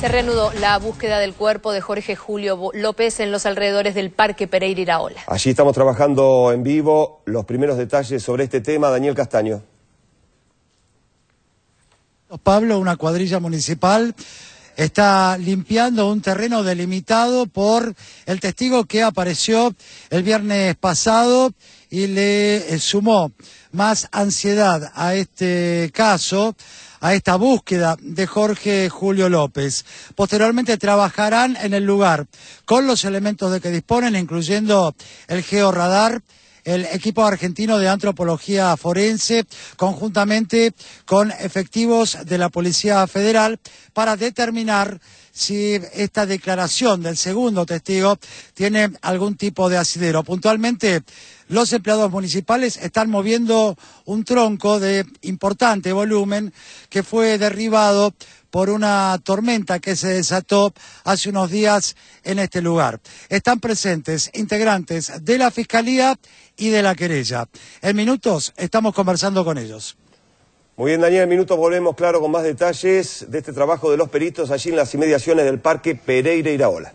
Se reanudó la búsqueda del cuerpo de Jorge Julio López en los alrededores del Parque Pereira Iraola. Allí estamos trabajando en vivo los primeros detalles sobre este tema. Daniel Castaño. Pablo, una cuadrilla municipal está limpiando un terreno delimitado por el testigo que apareció el viernes pasado y le eh, sumó más ansiedad a este caso a esta búsqueda de Jorge Julio López. Posteriormente trabajarán en el lugar con los elementos de que disponen, incluyendo el georradar, el equipo argentino de antropología forense, conjuntamente con efectivos de la Policía Federal, para determinar si esta declaración del segundo testigo tiene algún tipo de asidero. Puntualmente, los empleados municipales están moviendo un tronco de importante volumen que fue derribado por una tormenta que se desató hace unos días en este lugar. Están presentes integrantes de la Fiscalía y de la querella. En minutos estamos conversando con ellos. Muy bien, Daniel, en minutos volvemos, claro, con más detalles de este trabajo de los peritos allí en las inmediaciones del Parque Pereira Iraola.